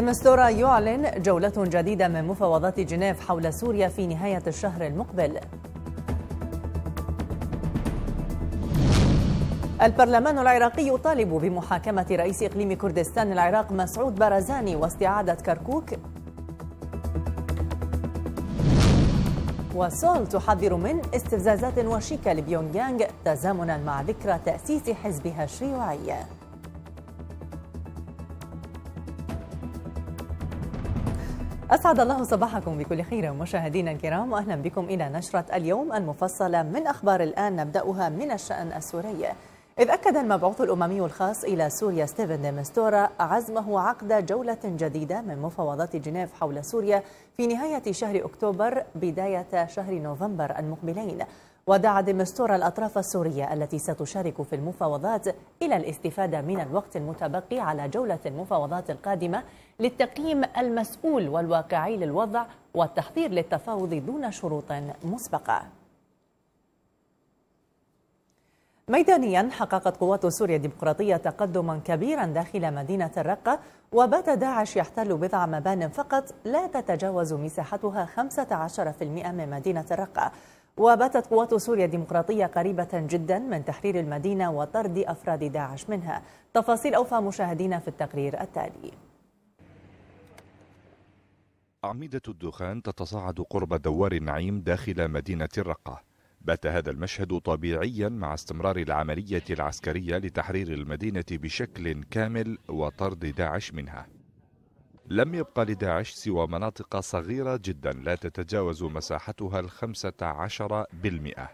ديمستورا يعلن جولة جديدة من مفاوضات جنيف حول سوريا في نهاية الشهر المقبل البرلمان العراقي يطالب بمحاكمة رئيس إقليم كردستان العراق مسعود بارزاني واستعادة كركوك وسول تحذر من استفزازات وشيكة لبيونغيانغ تزامنا مع ذكرى تأسيس حزبها الشيوعي أسعد الله صباحكم بكل خير مشاهدينا الكرام وأهلا بكم إلى نشرة اليوم المفصلة من أخبار الآن نبدأها من الشأن السوري إذ أكد المبعوث الأممي الخاص إلى سوريا ستيفن ديمستورا عزمه عقد جولة جديدة من مفاوضات جنيف حول سوريا في نهاية شهر أكتوبر بداية شهر نوفمبر المقبلين ودعا ديمستور الأطراف السورية التي ستشارك في المفاوضات إلى الاستفادة من الوقت المتبقي على جولة المفاوضات القادمة للتقييم المسؤول والواقعي للوضع والتحضير للتفاوض دون شروط مسبقة ميدانيا حققت قوات سوريا الديمقراطية تقدما كبيرا داخل مدينة الرقة وبات داعش يحتل بضع مبان فقط لا تتجاوز مساحتها 15% من مدينة الرقة وباتت قوات سوريا الديمقراطية قريبة جدا من تحرير المدينة وطرد أفراد داعش منها تفاصيل أوفى مشاهدينا في التقرير التالي أعمدة الدخان تتصاعد قرب دوار النعيم داخل مدينة الرقة بات هذا المشهد طبيعيا مع استمرار العملية العسكرية لتحرير المدينة بشكل كامل وطرد داعش منها لم يبقى لداعش سوى مناطق صغيرة جدا لا تتجاوز مساحتها الخمسة عشر بالمئة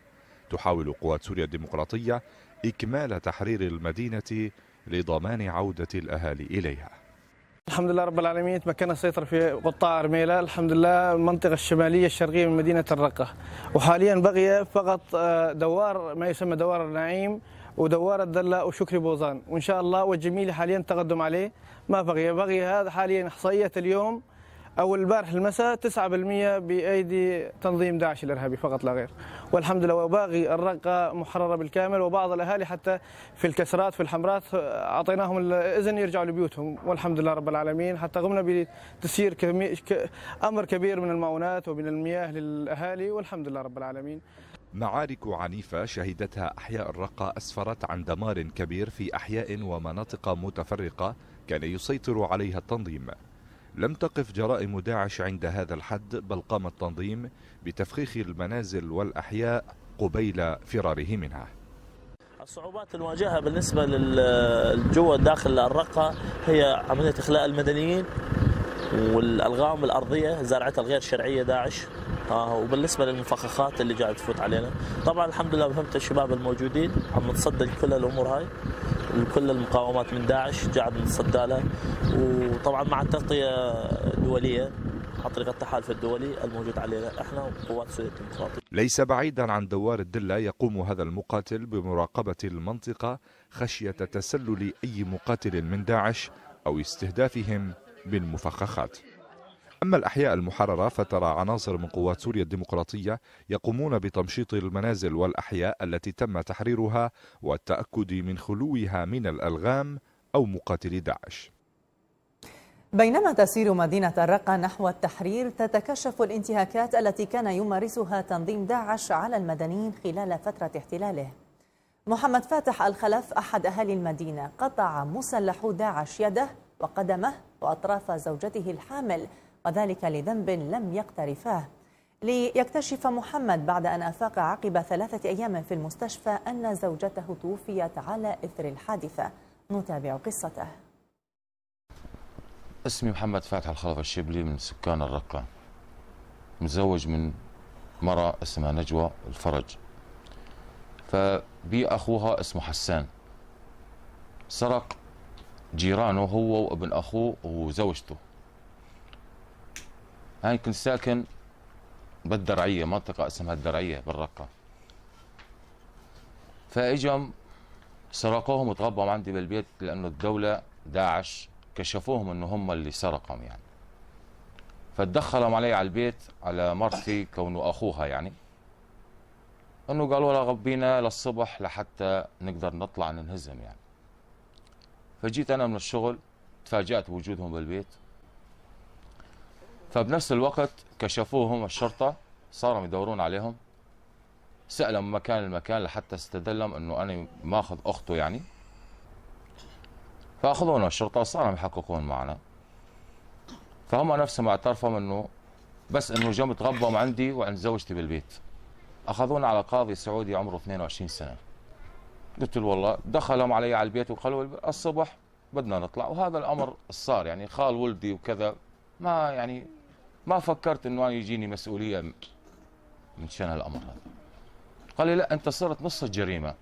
تحاول قوات سوريا الديمقراطية إكمال تحرير المدينة لضمان عودة الأهالي إليها الحمد لله رب العالمين تمكنا السيطرة في قطاع أرميلا الحمد لله المنطقة الشمالية الشرقية من مدينة الرقة وحاليا بقي فقط آه، دوار ما يسمى دوار النعيم ودوار الدلة وشكري بوزان وإن شاء الله والجميل حاليا تقدم عليه ما بغي بغي هذا حاليا احصائيه اليوم او البارح المساء 9% بايدي تنظيم داعش الارهابي فقط لا غير والحمد لله وباقي الرقه محرره بالكامل وبعض الاهالي حتى في الكسرات في الحمرات اعطيناهم الاذن يرجعوا لبيوتهم والحمد لله رب العالمين حتى قمنا بتسيير كمي... ك... امر كبير من المعونات ومن المياه للاهالي والحمد لله رب العالمين معارك عنيفة شهدتها أحياء الرقة أسفرت عن دمار كبير في أحياء ومناطق متفرقة كان يسيطر عليها التنظيم لم تقف جرائم داعش عند هذا الحد بل قام التنظيم بتفخيخ المنازل والأحياء قبيل فراره منها الصعوبات الواجهة بالنسبة للجوة داخل الرقة هي عملية إخلاء المدنيين والألغام الأرضية زرعتها الغير شرعية داعش وبالنسبه للمفخخات اللي قاعد تفوت علينا طبعا الحمد لله فهمت الشباب الموجودين عم نصدق كل الامور هاي كل المقاومات من داعش قاعد نتصدى لها وطبعا مع التغطيه الدوليه عن طريق التحالف الدولي الموجود علينا احنا وقوات سوريا الديمقراطيه. ليس بعيدا عن دوار الدله يقوم هذا المقاتل بمراقبه المنطقه خشيه تسلل اي مقاتل من داعش او استهدافهم بالمفخخات. أما الأحياء المحررة فترى عناصر من قوات سوريا الديمقراطية يقومون بتمشيط المنازل والأحياء التي تم تحريرها والتأكد من خلوها من الألغام أو مقاتلي داعش بينما تسير مدينة الرقة نحو التحرير تتكشف الانتهاكات التي كان يمارسها تنظيم داعش على المدنيين خلال فترة احتلاله محمد فاتح الخلف أحد أهالي المدينة قطع مسلح داعش يده وقدمه وأطراف زوجته الحامل وذلك لذنب لم يقترفاه ليكتشف محمد بعد أن أفاق عقب ثلاثة أيام في المستشفى أن زوجته توفيت على إثر الحادثة نتابع قصته اسمي محمد فاتح الخلف الشبلي من سكان الرقة مزوج من مرأة اسمها نجوى الفرج فبي أخوها اسمه حسان سرق جيرانه هو وابن أخوه وزوجته هاي كنت ساكن بالدرعيه منطقه اسمها الدرعيه بالرقه فاجوا سرقوهم وتغبوا عندي بالبيت لانه الدوله داعش كشفوهم انه هم اللي سرقهم يعني فتدخلوا علي على البيت على مرتي كونه اخوها يعني انه قالوا لها غبينا للصبح لحتى نقدر نطلع ننهزم يعني فجيت انا من الشغل تفاجات بوجودهم بالبيت فبنفس الوقت كشفوهم الشرطة صاروا يدورون عليهم سألهم من مكان لمكان لحتى استدلم انه انا ماخذ اخته يعني فاخذونا الشرطه صاروا يحققون معنا فهم نفسهم اعترفوا انه بس انه جم تغبهم عندي وعند زوجتي بالبيت اخذونا على قاضي سعودي عمره 22 سنه قلت له والله دخلهم علي على البيت وقالوا الصبح بدنا نطلع وهذا الامر صار يعني خال ولدي وكذا ما يعني ما فكرت انه انا يجيني مسؤوليه من شان هالامر هذا قال لي لا انت صرت نص الجريمه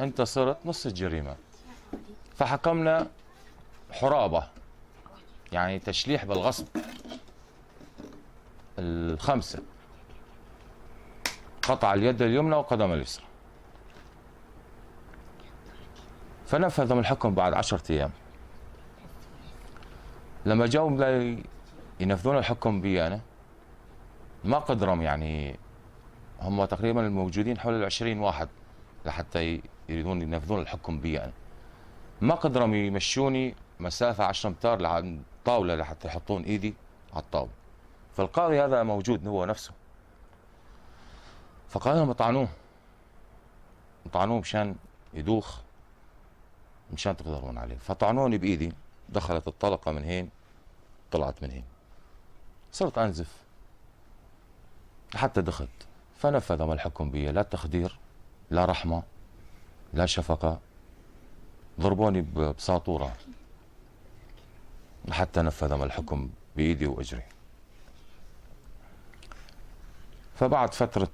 انت صرت نص الجريمه فحكمنا حرابه يعني تشليح بالغصب الخمسه قطع اليد اليمنى وقدم اليسرى فنفذ من الحكم بعد عشرة أيام لما جاوا ينفذون الحكم بي أنا ما قدرهم يعني هم تقريبا الموجودين حول العشرين واحد لحتى يريدون ينفذون الحكم بي أنا ما قدرهم يمشوني مسافة 10 أمتار لعند طاولة لحتى يحطون إيدي على الطاولة فالقاضي هذا موجود هو نفسه فقال لهم طعنوه طعنوه مشان يدوخ مشان تقدرون عليه فطعنوني بإيدي دخلت الطلقة من هين طلعت من هين صرت أنزف حتى دخلت فنفذ ما الحكم بي لا تخدير لا رحمة لا شفقة ضربوني بساطورة حتى نفذ ما الحكم بإيدي وأجري فبعد فترة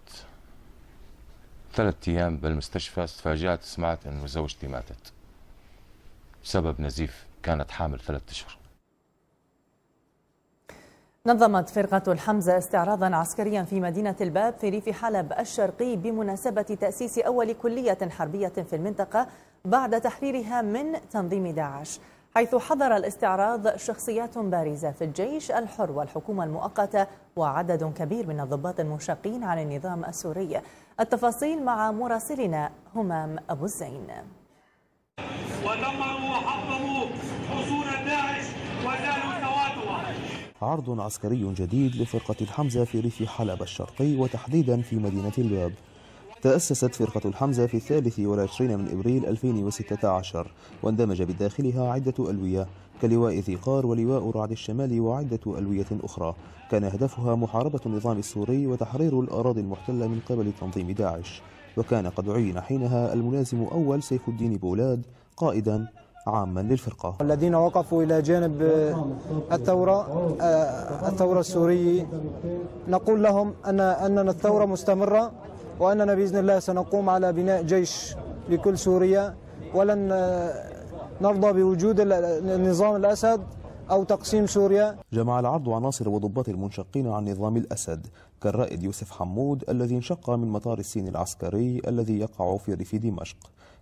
ثلاثة أيام بالمستشفى تفاجات سمعت أنه زوجتي ماتت بسبب نزيف كانت حامل ثلاثة أشهر نظمت فرقة الحمزة استعراضا عسكريا في مدينة الباب في ريف حلب الشرقي بمناسبة تأسيس أول كلية حربية في المنطقة بعد تحريرها من تنظيم داعش حيث حضر الاستعراض شخصيات بارزة في الجيش الحر والحكومة المؤقتة وعدد كبير من الضباط المنشقين عن النظام السوري التفاصيل مع مراسلنا همام أبو الزين ونقع حظا عرض عسكري جديد لفرقة الحمزة في ريف حلب الشرقي وتحديدا في مدينة الباب تأسست فرقة الحمزة في الثالث والعشرين من إبريل 2016 واندمج بداخلها عدة ألوية كلواء ذي قار ولواء رعد الشمال وعدة ألوية أخرى كان هدفها محاربة النظام السوري وتحرير الأراضي المحتلة من قبل تنظيم داعش وكان قد عين حينها الملازم أول سيف الدين بولاد قائدا عاما للفرقة الذين وقفوا إلى جانب الثورة آه، الثورة السورية نقول لهم أن أننا الثورة مستمرة وأننا بإذن الله سنقوم على بناء جيش لكل سوريا ولن آه، نرضى بوجود نظام الأسد أو تقسيم سوريا جمع العرض عناصر وضباط المنشقين عن نظام الأسد كالرائد يوسف حمود الذي انشق من مطار السين العسكري الذي يقع في ريف دمشق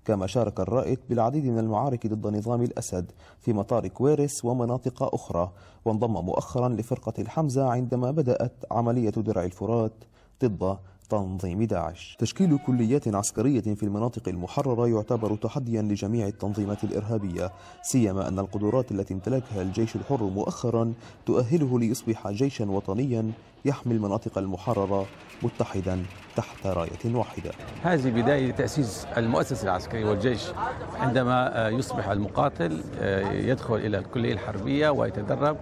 كما شارك الرائد بالعديد من المعارك ضد نظام الأسد في مطار كويرس ومناطق أخرى وانضم مؤخرا لفرقة الحمزة عندما بدأت عملية درع الفرات ضد تنظيم داعش تشكيل كليات عسكرية في المناطق المحررة يعتبر تحديا لجميع التنظيمات الإرهابية سيما أن القدرات التي امتلكها الجيش الحر مؤخرا تؤهله ليصبح جيشا وطنيا يحمي المناطق المحررة متحدا تحت راية واحدة هذه بداية تأسيس المؤسسة العسكرية والجيش عندما آه، يصبح المقاتل آه، يدخل إلى الكلية الحربية ويتدرب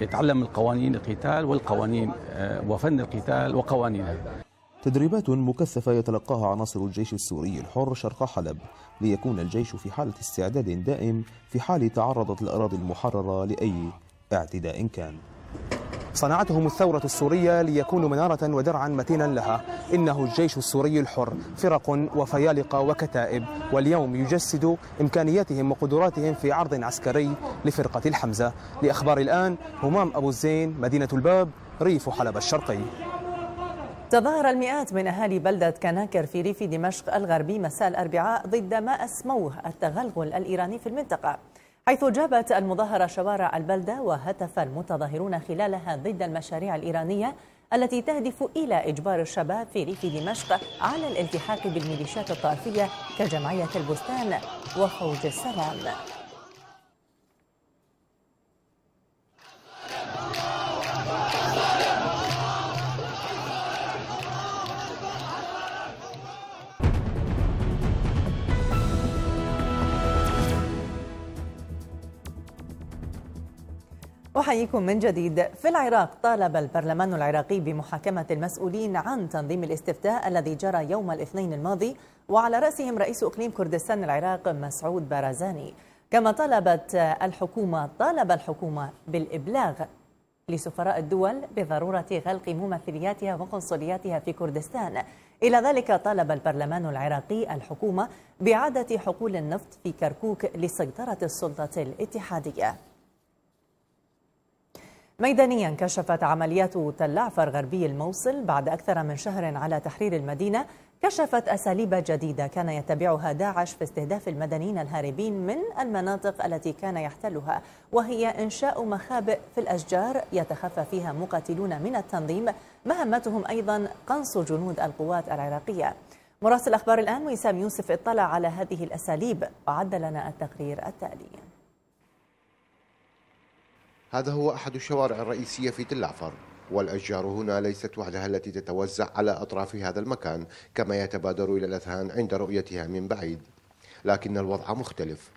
يتعلم القوانين القتال والقوانين آه، وفن القتال وقوانينها تدريبات مكثفة يتلقاها عناصر الجيش السوري الحر شرق حلب ليكون الجيش في حالة استعداد دائم في حال تعرضت الأراضي المحررة لأي اعتداء كان صنعتهم الثورة السورية ليكونوا منارة ودرعا متينا لها إنه الجيش السوري الحر فرق وفيالق وكتائب واليوم يجسد إمكانياتهم وقدراتهم في عرض عسكري لفرقة الحمزة لأخبار الآن همام أبو الزين مدينة الباب ريف حلب الشرقي تظاهر المئات من أهالي بلدة كناكر في ريف دمشق الغربي مساء الأربعاء ضد ما أسموه التغلغل الإيراني في المنطقة حيث جابت المظاهرة شوارع البلدة وهتف المتظاهرون خلالها ضد المشاريع الإيرانية التي تهدف إلى إجبار الشباب في ريف دمشق على الالتحاق بالميليشيات الطائفية كجمعية البستان وفوج السلام أحييكم من جديد في العراق طالب البرلمان العراقي بمحاكمة المسؤولين عن تنظيم الاستفتاء الذي جرى يوم الاثنين الماضي وعلى رأسهم رئيس إقليم كردستان العراق مسعود بارزاني كما طالبت الحكومة طالب الحكومة بالإبلاغ لسفراء الدول بضرورة غلق ممثلياتها وقنصلياتها في كردستان إلى ذلك طالب البرلمان العراقي الحكومة بإعادة حقول النفط في كركوك لسيطرة السلطة الاتحادية ميدانيا كشفت عمليات تل عفر غربي الموصل بعد أكثر من شهر على تحرير المدينة كشفت أساليب جديدة كان يتبعها داعش في استهداف المدنيين الهاربين من المناطق التي كان يحتلها وهي إنشاء مخابئ في الأشجار يتخفى فيها مقاتلون من التنظيم مهمتهم أيضا قنص جنود القوات العراقية مراسل أخبار الآن وسام يوسف اطلع على هذه الأساليب وعد لنا التقرير التالي هذا هو أحد الشوارع الرئيسية في تل عفر والأشجار هنا ليست وحدها التي تتوزع على أطراف هذا المكان كما يتبادر إلى الأذهان عند رؤيتها من بعيد لكن الوضع مختلف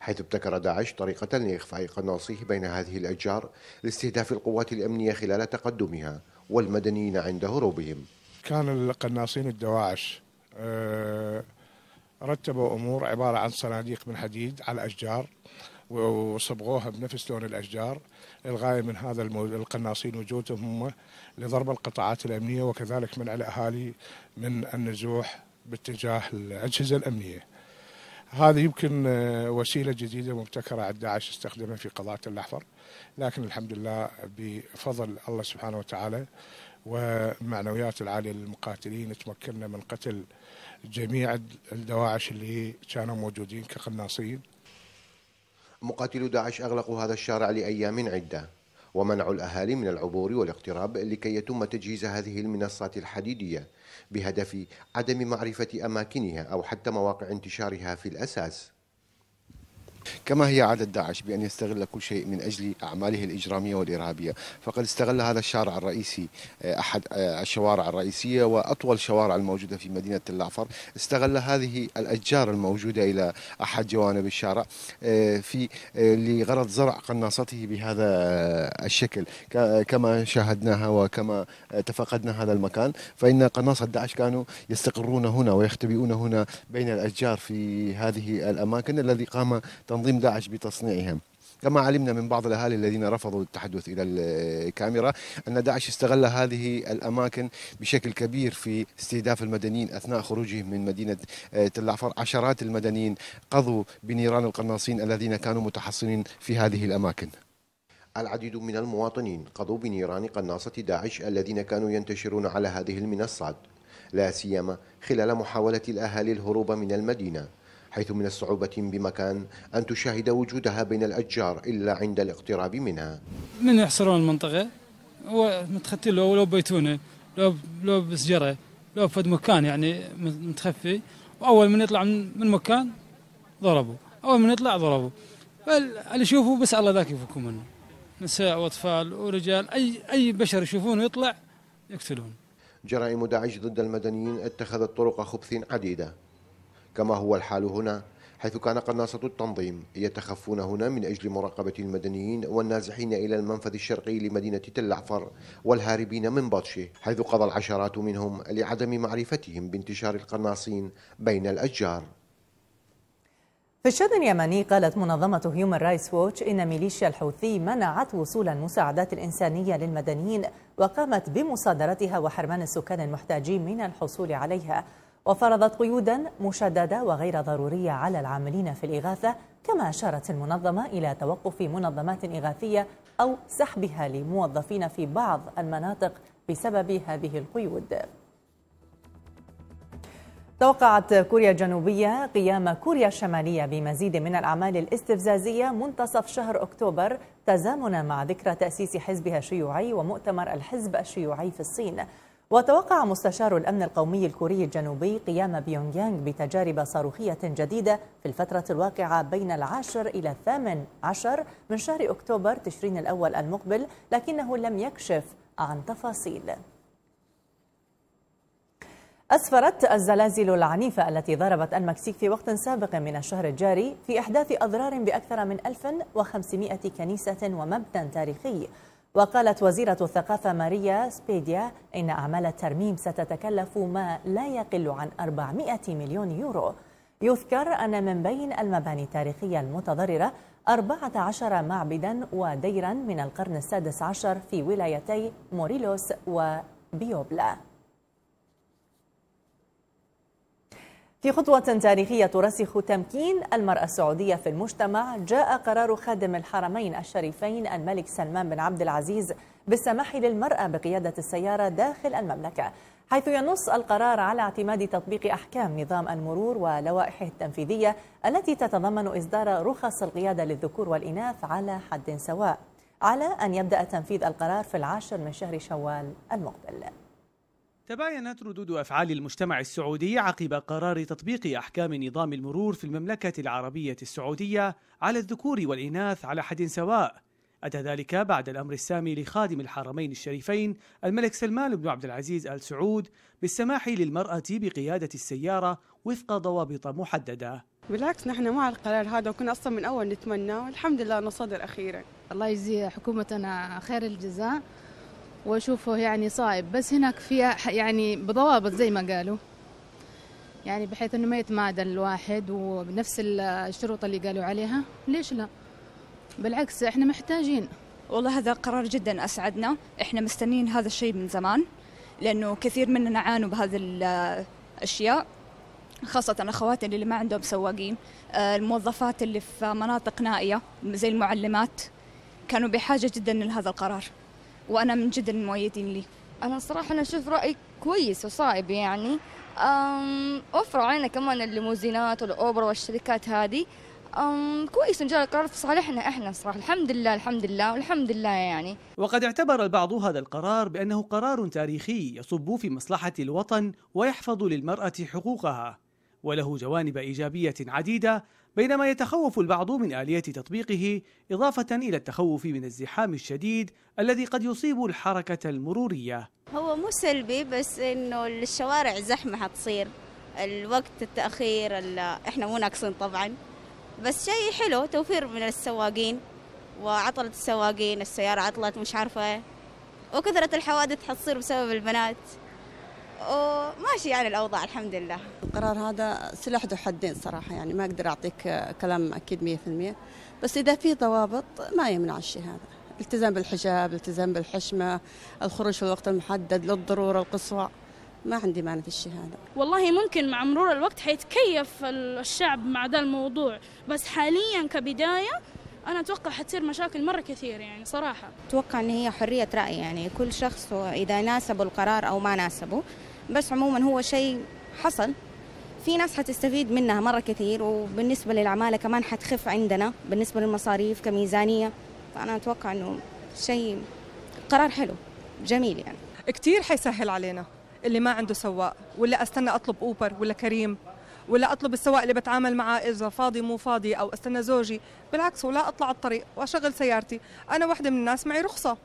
حيث ابتكر داعش طريقة لإخفاء قناصيه بين هذه الأشجار لاستهداف القوات الأمنية خلال تقدمها والمدنيين عند هروبهم كان القناصين الدواعش آه، رتبوا أمور عبارة عن صناديق من حديد على أشجار وصبغوها بنفس لون الأشجار الغاية من هذا القناصين وجودهم هم لضرب القطاعات الأمنية وكذلك منع الأهالي من النزوح باتجاه الأجهزة الأمنية هذه يمكن آه، وسيلة جديدة مبتكرة على داعش استخدمها في قضاء الأحفر لكن الحمد لله بفضل الله سبحانه وتعالى ومعنويات العالية للمقاتلين تمكننا من قتل جميع الدواعش اللي كانوا موجودين كقناصين مقاتلو داعش أغلقوا هذا الشارع لأيام عدة ومنعوا الأهالي من العبور والاقتراب لكي يتم تجهيز هذه المنصات الحديدية بهدف عدم معرفة أماكنها أو حتى مواقع انتشارها في الأساس كما هي عادة داعش بأن يستغل كل شيء من أجل أعماله الإجرامية والإرهابية فقد استغل هذا الشارع الرئيسي آه، أحد آه، الشوارع الرئيسية وأطول شوارع الموجودة في مدينة اللافر استغل هذه الأشجار الموجودة إلى أحد جوانب الشارع آه، في لغرض زرع قناصته بهذا الشكل كما شاهدناها وكما تفقدنا هذا المكان فإن قناصة داعش كانوا يستقرون هنا ويختبئون هنا بين الأشجار في هذه الأماكن الذي قام تنظيم داعش بتصنيعهم كما علمنا من بعض الاهالي الذين رفضوا التحدث الى الكاميرا ان داعش استغل هذه الاماكن بشكل كبير في استهداف المدنيين اثناء خروجهم من مدينه آه، تل عفر عشرات المدنيين قضوا بنيران القناصين الذين كانوا متحصنين في هذه الاماكن العديد من المواطنين قضوا بنيران قناصة داعش الذين كانوا ينتشرون على هذه المنصات لا سيما خلال محاولة الأهالي الهروب من المدينة حيث من الصعوبة بمكان أن تشاهد وجودها بين الأشجار إلا عند الاقتراب منها من يحصرون المنطقة متختل لو لو بيتونة لو لو بسجرة لو في مكان يعني متخفي وأول من يطلع من مكان ضربوا أول من يطلع ضربوا اللي يشوفوا بس الله ذاك يفكوا منه نساء واطفال ورجال اي اي بشر يشوفونه يطلع يقتلون جرائم داعش ضد المدنيين اتخذت طرق خبث عديده كما هو الحال هنا حيث كان قناصة التنظيم يتخفون هنا من أجل مراقبة المدنيين والنازحين إلى المنفذ الشرقي لمدينة تل عفر والهاربين من بطشه حيث قضى العشرات منهم لعدم معرفتهم بانتشار القناصين بين الأشجار في الشأن اليمني قالت منظمة هيومن رايتس ووتش إن ميليشيا الحوثي منعت وصول المساعدات الإنسانية للمدنيين وقامت بمصادرتها وحرمان السكان المحتاجين من الحصول عليها وفرضت قيودا مشددة وغير ضرورية على العاملين في الإغاثة كما أشارت المنظمة إلى توقف منظمات إغاثية أو سحبها لموظفين في بعض المناطق بسبب هذه القيود توقعت كوريا الجنوبية قيام كوريا الشمالية بمزيد من الأعمال الاستفزازية منتصف شهر أكتوبر تزامنا مع ذكرى تأسيس حزبها الشيوعي ومؤتمر الحزب الشيوعي في الصين وتوقع مستشار الأمن القومي الكوري الجنوبي قيام بيونغيانغ بتجارب صاروخية جديدة في الفترة الواقعة بين العاشر إلى الثامن عشر من شهر أكتوبر تشرين الأول المقبل لكنه لم يكشف عن تفاصيل أسفرت الزلازل العنيفة التي ضربت المكسيك في وقت سابق من الشهر الجاري في إحداث أضرار بأكثر من 1500 كنيسة ومبنى تاريخي وقالت وزيرة الثقافة ماريا سبيديا إن أعمال الترميم ستتكلف ما لا يقل عن 400 مليون يورو يذكر أن من بين المباني التاريخية المتضررة 14 معبدا وديرا من القرن السادس عشر في ولايتي موريلوس وبيوبلا في خطوة تاريخية ترسخ تمكين المرأة السعودية في المجتمع جاء قرار خادم الحرمين الشريفين الملك سلمان بن عبد العزيز بالسماح للمرأة بقيادة السيارة داخل المملكة حيث ينص القرار على اعتماد تطبيق أحكام نظام المرور ولوائحه التنفيذية التي تتضمن إصدار رخص القيادة للذكور والإناث على حد سواء على أن يبدأ تنفيذ القرار في العاشر من شهر شوال المقبل تباينت ردود افعال المجتمع السعودي عقب قرار تطبيق احكام نظام المرور في المملكه العربيه السعوديه على الذكور والاناث على حد سواء اتى ذلك بعد الامر السامي لخادم الحرمين الشريفين الملك سلمان بن عبد العزيز ال سعود بالسماح للمراه بقياده السياره وفق ضوابط محدده بالعكس نحن مع القرار هذا وكنا اصلا من اول نتمناه والحمد لله انه صدر اخيرا الله يجزي حكومتنا خير الجزاء واشوفه يعني صائب بس هناك فيها يعني بضوابط زي ما قالوا يعني بحيث انه ما يتمادى الواحد وبنفس الشروط اللي قالوا عليها ليش لا بالعكس احنا محتاجين والله هذا قرار جدا اسعدنا احنا مستنيين هذا الشيء من زمان لانه كثير مننا عانوا بهذه الاشياء خاصة أخواتنا اللي ما عندهم سواقين آه، الموظفات اللي في مناطق نائية زي المعلمات كانوا بحاجة جدا لهذا القرار وأنا من جد المؤيدين لي أنا صراحة أنا أشوف رأي كويس وصائب يعني وفروا علينا كمان الليموزينات والأوبر والشركات هذه أم كويس ان جاء القرار في صالحنا احنا صراحه الحمد لله الحمد لله والحمد لله يعني وقد اعتبر البعض هذا القرار بانه قرار تاريخي يصب في مصلحه الوطن ويحفظ للمراه حقوقها وله جوانب ايجابيه عديده بينما يتخوف البعض من آلية تطبيقه إضافة إلى التخوف من الزحام الشديد الذي قد يصيب الحركة المرورية هو مو سلبي بس إنه الشوارع زحمة حتصير الوقت التأخير إحنا مو ناقصين طبعا بس شيء حلو توفير من السواقين وعطلة السواقين السيارة عطلت مش عارفة وكثرة الحوادث حتصير بسبب البنات وماشي يعني الاوضاع الحمد لله. القرار هذا سلاح ذو حدين صراحه يعني ما اقدر اعطيك كلام اكيد 100% بس اذا في ضوابط ما يمنع الشيء هذا. التزام بالحجاب، التزام بالحشمه، الخروج في الوقت المحدد للضروره القصوى. ما عندي مانع في الشيء هذا والله ممكن مع مرور الوقت حيتكيف الشعب مع ذا الموضوع بس حاليا كبدايه انا اتوقع حتصير مشاكل مره كثير يعني صراحه اتوقع ان هي حريه راي يعني كل شخص اذا ناسبه القرار او ما ناسبه بس عموما هو شيء حصل في ناس حتستفيد منها مرة كثير وبالنسبة للعمالة كمان حتخف عندنا بالنسبة للمصاريف كميزانية فأنا أتوقع أنه شيء قرار حلو جميل يعني كتير حيسهل علينا اللي ما عنده سواق ولا استنى اطلب اوبر ولا كريم ولا اطلب السواق اللي بتعامل معاه اذا فاضي مو فاضي او استنى زوجي بالعكس ولا اطلع على الطريق واشغل سيارتي انا وحده من الناس معي رخصه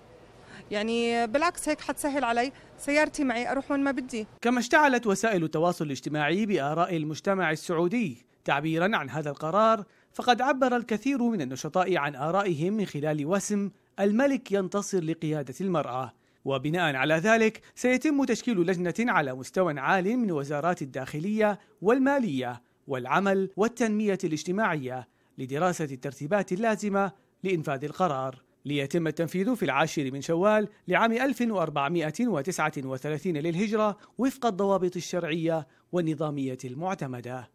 يعني بالعكس هيك حتسهل علي سيارتي معي أروح وين ما بدي كما اشتعلت وسائل التواصل الاجتماعي بآراء المجتمع السعودي تعبيرا عن هذا القرار فقد عبر الكثير من النشطاء عن آرائهم من خلال وسم الملك ينتصر لقيادة المرأة وبناء على ذلك سيتم تشكيل لجنة على مستوى عال من وزارات الداخلية والمالية والعمل والتنمية الاجتماعية لدراسة الترتيبات اللازمة لإنفاذ القرار ليتم التنفيذ في العاشر من شوال لعام 1439 للهجرة وفق الضوابط الشرعية والنظامية المعتمدة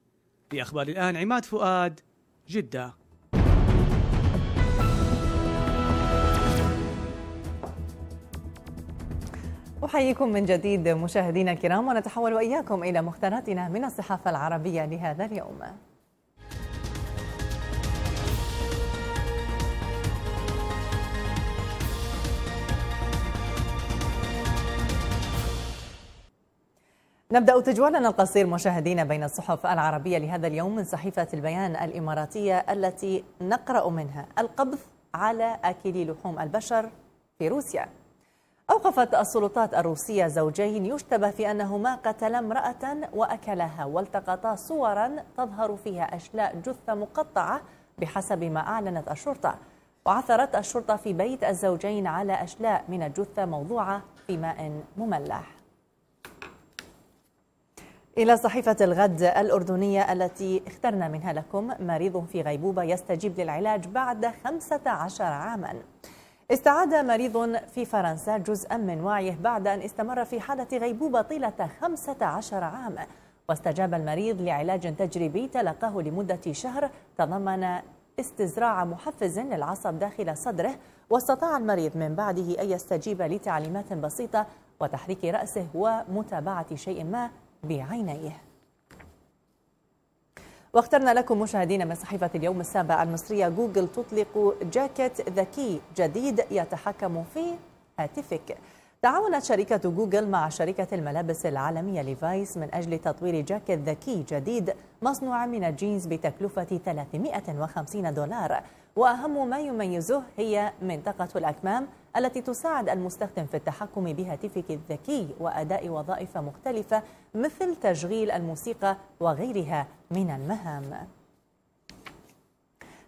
لأخبار الآن عماد فؤاد جدة أحييكم من جديد مشاهدينا الكرام ونتحول وإياكم إلى مختاراتنا من الصحافة العربية لهذا اليوم نبدأ تجولنا القصير مشاهدينا بين الصحف العربية لهذا اليوم من صحيفة البيان الإماراتية التي نقرأ منها القبض على آكلي لحوم البشر في روسيا أوقفت السلطات الروسية زوجين يشتبه في أنهما قتلا امرأة وأكلها والتقطا صورا تظهر فيها أشلاء جثة مقطعة بحسب ما أعلنت الشرطة وعثرت الشرطة في بيت الزوجين على أشلاء من الجثة موضوعة في ماء مملح إلى صحيفة الغد الأردنية التي اخترنا منها لكم مريض في غيبوبة يستجيب للعلاج بعد 15 عاما استعاد مريض في فرنسا جزءا من وعيه بعد أن استمر في حالة غيبوبة طيلة 15 عاما واستجاب المريض لعلاج تجريبي تلقاه لمدة شهر تضمن استزراع محفز للعصب داخل صدره واستطاع المريض من بعده أن يستجيب لتعليمات بسيطة وتحريك رأسه ومتابعة شيء ما بعينيه واخترنا لكم مشاهدينا من صحيفة اليوم السابع المصرية جوجل تطلق جاكيت ذكي جديد يتحكم في هاتفك تعاونت شركة جوجل مع شركة الملابس العالمية ليفايس من أجل تطوير جاكيت ذكي جديد مصنوع من الجينز بتكلفة 350 دولار وأهم ما يميزه هي منطقة الأكمام التي تساعد المستخدم في التحكم بهاتفك الذكي وأداء وظائف مختلفة مثل تشغيل الموسيقى وغيرها من المهام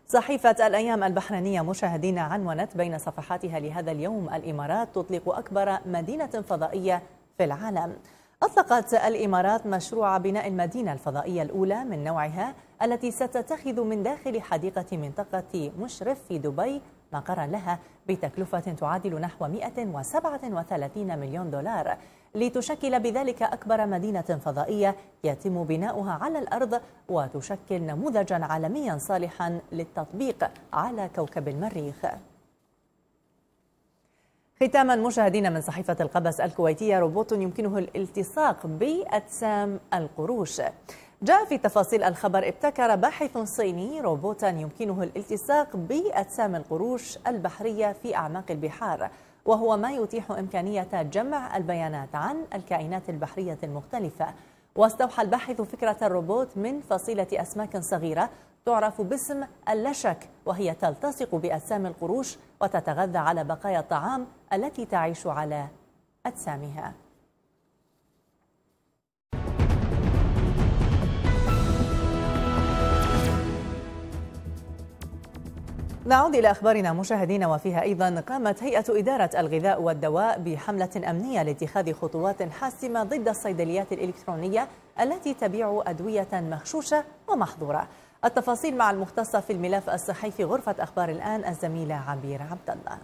صحيفة الأيام البحرينية مشاهدين عنونت بين صفحاتها لهذا اليوم الإمارات تطلق أكبر مدينة فضائية في العالم أطلقت الإمارات مشروع بناء المدينة الفضائية الأولى من نوعها التي ستتخذ من داخل حديقة منطقة مشرف في دبي مقرا لها بتكلفة تعادل نحو 137 مليون دولار لتشكل بذلك أكبر مدينة فضائية يتم بناؤها على الأرض وتشكل نموذجا عالميا صالحا للتطبيق على كوكب المريخ ختاما مشاهدينا من صحيفة القبس الكويتية روبوت يمكنه الالتصاق بأجسام القروش جاء في تفاصيل الخبر ابتكر باحث صيني روبوتا يمكنه الالتصاق بأجسام القروش البحرية في أعماق البحار وهو ما يتيح إمكانية جمع البيانات عن الكائنات البحرية المختلفة واستوحى الباحث فكرة الروبوت من فصيلة أسماك صغيرة تعرف باسم اللشك وهي تلتصق بأجسام القروش وتتغذى على بقايا الطعام التي تعيش على أجسامها نعود إلى أخبارنا مشاهدينا وفيها أيضا قامت هيئة إدارة الغذاء والدواء بحملة أمنية لاتخاذ خطوات حاسمة ضد الصيدليات الإلكترونية التي تبيع أدوية مخشوشة ومحظورة التفاصيل مع المختصة في الملف الصحي في غرفة أخبار الآن الزميلة عبير عبد الله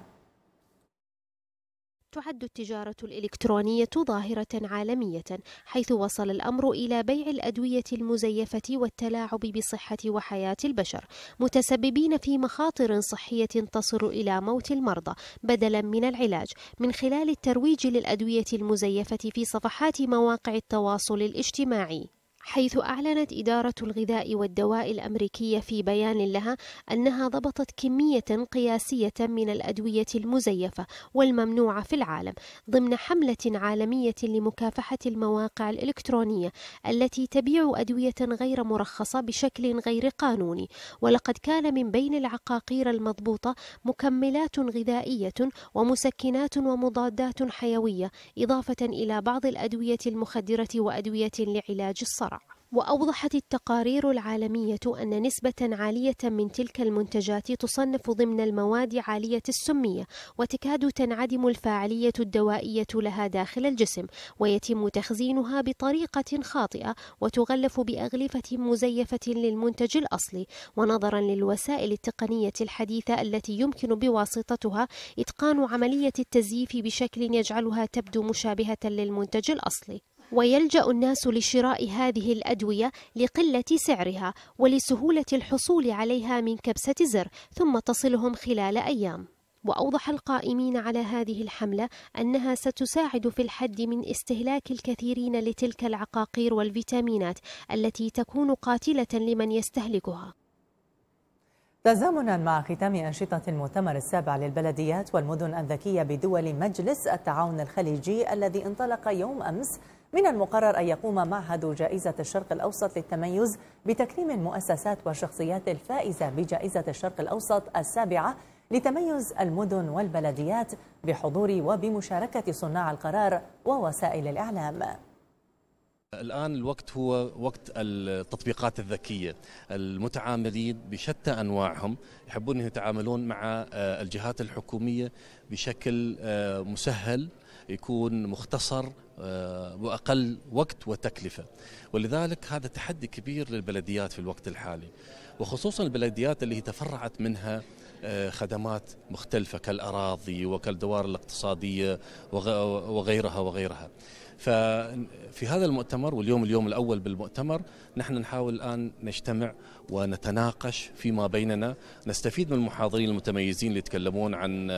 تعد التجارة الإلكترونية ظاهرة عالمية حيث وصل الأمر إلى بيع الأدوية المزيفة والتلاعب بصحة وحياة البشر متسببين في مخاطر صحية تصل إلى موت المرضى بدلا من العلاج من خلال الترويج للأدوية المزيفة في صفحات مواقع التواصل الاجتماعي حيث أعلنت إدارة الغذاء والدواء الأمريكية في بيان لها أنها ضبطت كمية قياسية من الأدوية المزيفة والممنوعة في العالم ضمن حملة عالمية لمكافحة المواقع الإلكترونية التي تبيع أدوية غير مرخصة بشكل غير قانوني ولقد كان من بين العقاقير المضبوطة مكملات غذائية ومسكنات ومضادات حيوية إضافة إلى بعض الأدوية المخدرة وأدوية لعلاج الصرع وأوضحت التقارير العالمية أن نسبة عالية من تلك المنتجات تصنف ضمن المواد عالية السمية وتكاد تنعدم الفاعلية الدوائية لها داخل الجسم ويتم تخزينها بطريقة خاطئة وتغلف بأغلفة مزيفة للمنتج الأصلي ونظرا للوسائل التقنية الحديثة التي يمكن بواسطتها إتقان عملية التزييف بشكل يجعلها تبدو مشابهة للمنتج الأصلي ويلجأ الناس لشراء هذه الأدوية لقلة سعرها ولسهولة الحصول عليها من كبسة زر ثم تصلهم خلال أيام وأوضح القائمين على هذه الحملة أنها ستساعد في الحد من استهلاك الكثيرين لتلك العقاقير والفيتامينات التي تكون قاتلة لمن يستهلكها تزامنا مع ختام أنشطة المؤتمر السابع للبلديات والمدن الذكية بدول مجلس التعاون الخليجي الذي انطلق يوم أمس من المقرر أن يقوم معهد جائزة الشرق الأوسط للتميز بتكريم المؤسسات والشخصيات الفائزة بجائزة الشرق الأوسط السابعة لتميز المدن والبلديات بحضور وبمشاركة صناع القرار ووسائل الإعلام الآن الوقت هو وقت التطبيقات الذكية المتعاملين بشتى أنواعهم يحبون أن يتعاملون مع آه، الجهات الحكومية بشكل آه، مسهل يكون مختصر آه، وأقل وقت وتكلفة ولذلك هذا تحدي كبير للبلديات في الوقت الحالي وخصوصا البلديات اللي تفرعت منها آه، خدمات مختلفة كالأراضي وكالدوار الاقتصادية وغيرها وغيرها ففي هذا المؤتمر واليوم اليوم الأول بالمؤتمر نحن نحاول الآن نجتمع ونتناقش فيما بيننا نستفيد من المحاضرين المتميزين اللي يتكلمون عن آه،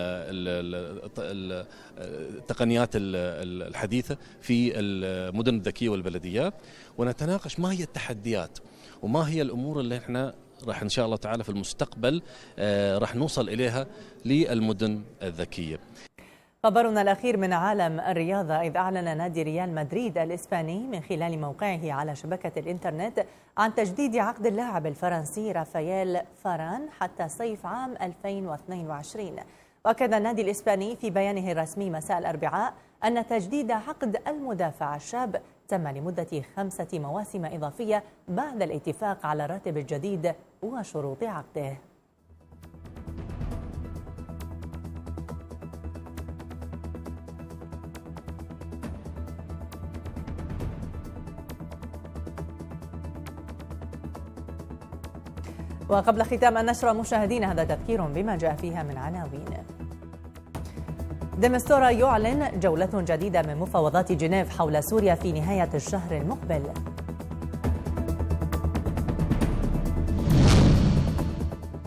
التقنيات آه، الحديثة في المدن الذكية والبلديات ونتناقش ما هي التحديات وما هي الأمور اللي احنا راح ان شاء الله تعالى في المستقبل آه، راح نوصل اليها للمدن الذكيه خبرنا الأخير من عالم الرياضة إذ أعلن نادي ريال مدريد الإسباني من خلال موقعه على شبكة الإنترنت عن تجديد عقد اللاعب الفرنسي رافائيل فاران حتى صيف عام 2022 وأكد النادي الإسباني في بيانه الرسمي مساء الأربعاء أن تجديد عقد المدافع الشاب تم لمدة خمسة مواسم إضافية بعد الاتفاق على الراتب الجديد وشروط عقده وقبل ختام النشرة مشاهدينا هذا تذكير بما جاء فيها من عناوين دمستورا يعلن جولة جديدة من مفاوضات جنيف حول سوريا في نهاية الشهر المقبل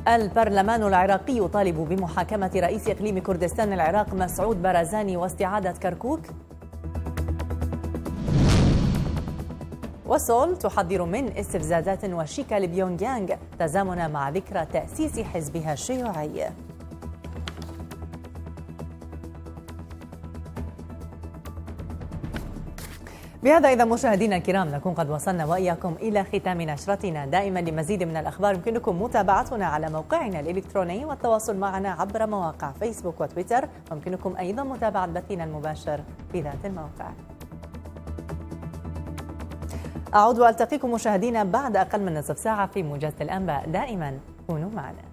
البرلمان العراقي يطالب بمحاكمة رئيس إقليم كردستان العراق مسعود بارزاني واستعادة كركوك وسول تحذر من استفزازات وشيكة لبيونغيانغ تزامنا مع ذكرى تأسيس حزبها الشيوعي بهذا إذا مشاهدينا الكرام نكون قد وصلنا وإياكم إلى ختام نشرتنا دائما لمزيد من الأخبار يمكنكم متابعتنا على موقعنا الإلكتروني والتواصل معنا عبر مواقع فيسبوك وتويتر ويمكنكم أيضا متابعة بثنا المباشر في ذات الموقع أعود وألتقيكم مشاهدينا بعد أقل من نصف ساعة في موجات الأنباء دائما كونوا معنا